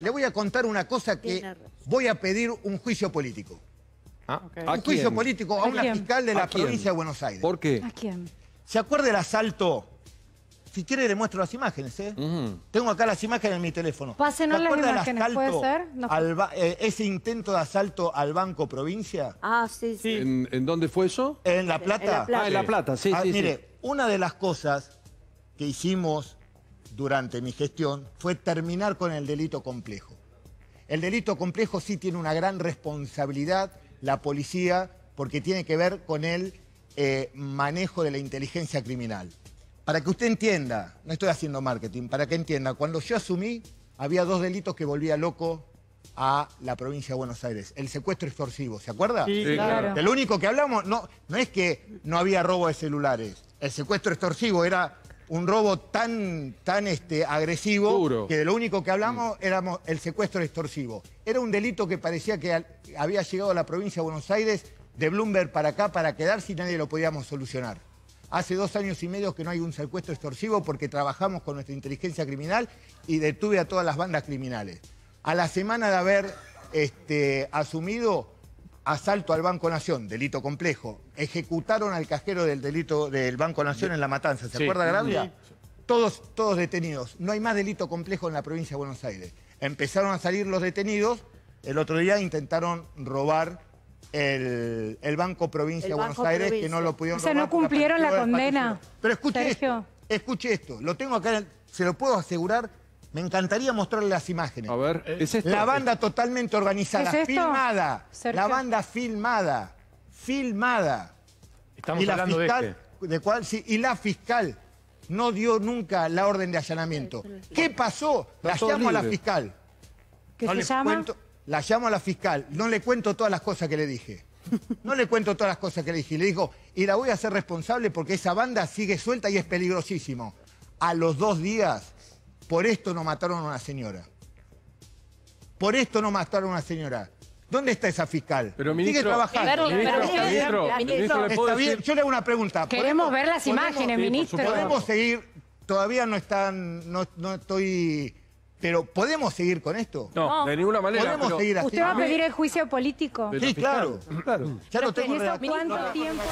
Le voy a contar una cosa que voy a pedir un juicio político. Ah, un juicio político a, un una fiscal de la provincia de Buenos Aires. ¿Por qué? ¿A quién? ¿Se acuerda el asalto? Si quiere le muestro las imágenes, ¿eh? Tengo acá las imágenes en mi teléfono. Pase, las imágenes, eh, ese intento de asalto al Banco Provincia? Ah, sí, sí. ¿En, dónde fue eso? En La Plata. la Plata. Ah, en La Plata, ah, sí, sí Mire, una de las cosas que hicimos durante mi gestión fue terminar con el delito complejo. El delito complejo sí tiene una gran responsabilidad la policía porque tiene que ver con el eh, manejo de la inteligencia criminal. Para que usted entienda, no estoy haciendo marketing, para que entienda, cuando yo asumí había dos delitos que volvía loco a la provincia de Buenos Aires, el secuestro extorsivo, ¿se acuerda? Sí, claro. De lo único que hablamos no, no es que no había robo de celulares, el secuestro extorsivo era un robo tan, tan este, agresivo que de lo único que hablamos éramos el secuestro extorsivo. Era un delito que parecía que había llegado a la provincia de Buenos Aires de Bloomberg para acá para quedarse y nadie lo podíamos solucionar. Hace dos años y medio que no hay un secuestro extorsivo porque trabajamos con nuestra inteligencia criminal y detuve a todas las bandas criminales. A la semana de haber este, asumido asalto al Banco Nación, delito complejo, ejecutaron al cajero del delito del Banco Nación en La Matanza. ¿Se acuerda, Gravia? Todos, todos detenidos. No hay más delito complejo en la provincia de Buenos Aires. Empezaron a salir los detenidos. El otro día intentaron robar el, Banco Provincia de Buenos Aires, que no lo pudieron robar. O sea, no cumplieron la condena. Pero escuche esto, escuche esto. Lo tengo acá, se lo puedo asegurar me encantaría mostrarle las imágenes. A ver, ¿es esta. La banda totalmente organizada, filmada. La banda filmada filmada. Estamos y la fiscal, este. de, y la fiscal no dio nunca la orden de allanamiento. ¿Qué pasó? La llamo a la fiscal. ¿Qué se llama? la llamo a la fiscal. No le cuento todas las cosas que le dije. No le cuento todas las cosas que le dije. le dijo, y la voy a hacer responsable porque esa banda sigue suelta y es peligrosísimo. A los dos días, por esto no mataron a una señora. Por esto no mataron a una señora. ¿Dónde está esa fiscal? Sigue trabajando. Ministro, yo le hago una pregunta. Queremos ver las imágenes, ministro. Podemos seguir, todavía no están, no, no estoy... Pero ¿podemos seguir con esto? No, de ninguna manera. ¿Usted va a pedir el juicio político? Sí, claro. claro. Ya lo tengo ¿Cuánto tiempo?